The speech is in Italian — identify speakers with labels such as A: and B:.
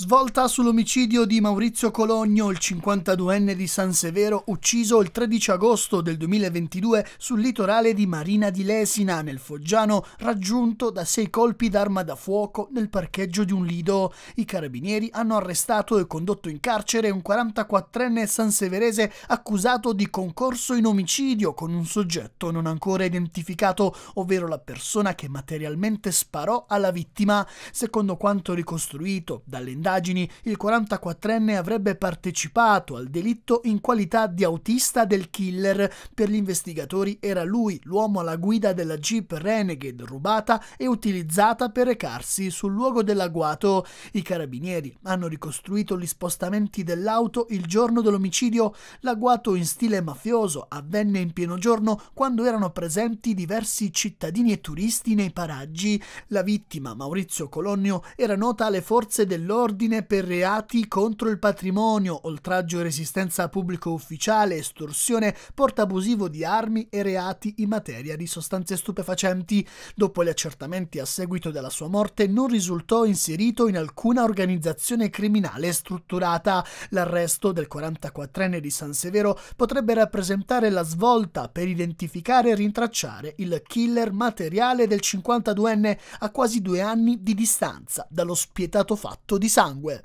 A: Svolta sull'omicidio di Maurizio Cologno, il 52enne di San Severo, ucciso il 13 agosto del 2022 sul litorale di Marina di Lesina, nel Foggiano, raggiunto da sei colpi d'arma da fuoco nel parcheggio di un lido. I carabinieri hanno arrestato e condotto in carcere un 44enne sanseverese accusato di concorso in omicidio con un soggetto non ancora identificato, ovvero la persona che materialmente sparò alla vittima. Secondo quanto ricostruito dalle indagini, indagini, il 44enne avrebbe partecipato al delitto in qualità di autista del killer. Per gli investigatori era lui l'uomo alla guida della Jeep Renegade rubata e utilizzata per recarsi sul luogo dell'agguato. I carabinieri hanno ricostruito gli spostamenti dell'auto il giorno dell'omicidio. L'agguato in stile mafioso avvenne in pieno giorno quando erano presenti diversi cittadini e turisti nei paraggi. La vittima, Maurizio Colonio, era nota alle forze dell'ordine ordine per reati contro il patrimonio, oltraggio e resistenza a pubblico ufficiale, estorsione, porta abusivo di armi e reati in materia di sostanze stupefacenti. Dopo gli accertamenti a seguito della sua morte non risultò inserito in alcuna organizzazione criminale strutturata. L'arresto del 44enne di San Severo potrebbe rappresentare la svolta per identificare e rintracciare il killer materiale del 52enne a quasi due anni di distanza dallo spietato fatto di San 打横